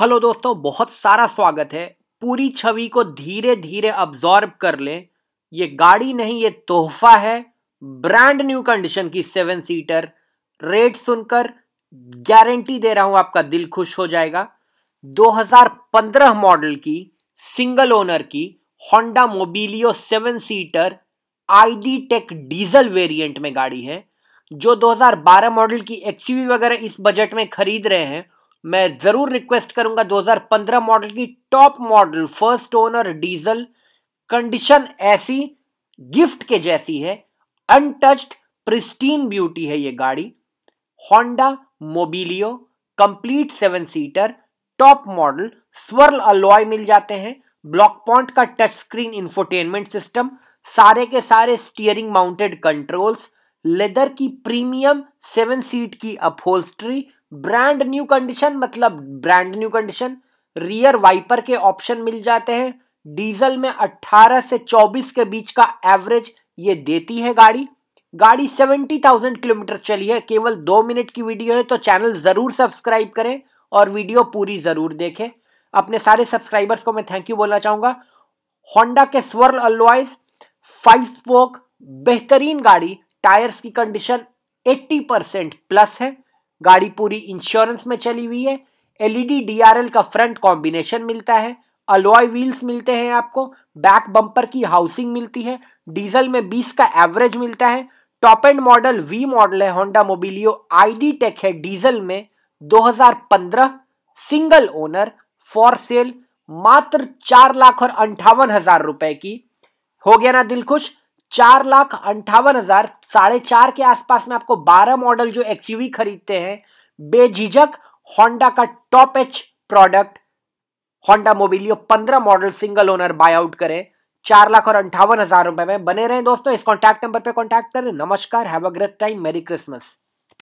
hello दोस्तों बहुत सारा स्वागत है पूरी छवि को धीरे धीरे अब्जॉर्ब कर लें ये गाड़ी नहीं ये तोहफा है ब्रांड न्यू कंडीशन की सेवन सीटर रेट सुनकर गारंटी दे रहा हूं आपका दिल खुश हो जाएगा 2015 मॉडल की सिंगल ओनर की Honda Mobilio seven seater ID take diesel variant में गाड़ी है जो 2012 मॉडल की एक्सयूवी वगैरह इस बजट में खरीद रहे हैं मैं ज़रूर रिक्वेस्ट करूंगा 2015 मॉडल की top model first owner diesel condition ऐसी गिफ्ट के जैसी है अनटच्ड प्रिस्टीन ब्यूटी है ये गाड़ी Honda Mobilio complete seven seater top model swirl alloy मिल जाते हैं ब्लॉक पॉइंट का टच स्क्रीन इंफोटेनमेंट सिस्टम सारे के सारे स्टीयरिंग माउंटेड कंट्रोल्स लेदर की प्रीमियम सेवन सीट की अपहोल्स्ट्री ब्रांड न्यू कंडीशन मतलब brand new condition rear wiper के ऑप्शन मिल जाते हैं डीजल में 18 से 24 के बीच का एवरेज ये देती है गाड़ी गाड़ी 70,000 किलोमीटर चली है केवल दो मिनट की वीडियो है तो चैनल ज़रूर सब्सक्राइब करें और वीडियो पूरी ज़रूर देखें अपने सारे सब्सक्राइबर्स को मैं थैंक यू बोलना चाहूंगा होंडा के स्वर्ल अलवाइज फाइव स्पोक बेहतरीन गाड़ी टायर्स की कंडीशन 80 परसेंट प्लस है गाड़ी पूरी इंश्योरेंस में चली हुई है एलईडी डीआरएल का फ्रंट कॉम्बिनेशन मिलता है अलॉय व्हील्स मिलते हैं आपको बैक बम्पर की हाउसिंग मिलती है डीजल में 20 का एवरेज मिलता है top and model V model है होंडा मोबिलियो आईडी टेक है डीजल में 2015 सिंगल ओनर फॉर सेल मात्र चार लाख और अंठावन हजार रुपए की हो गया ना दिल खुश चार लाख अंठावन हजार साढ़े चार के आसपास में आपको बारह मॉडल जो एक्सयूवी खरीदते हैं बेझिझक होंडा का top H product Honda Mobilio पंद्रह model single owner buy out करें चार लाख और अंठावन हजार रुपए में बने रहें दोस्तों इस कॉन्टैक्ट नंबर पर कॉन्टैक्ट करें नमस्कार have a great time merry Christmas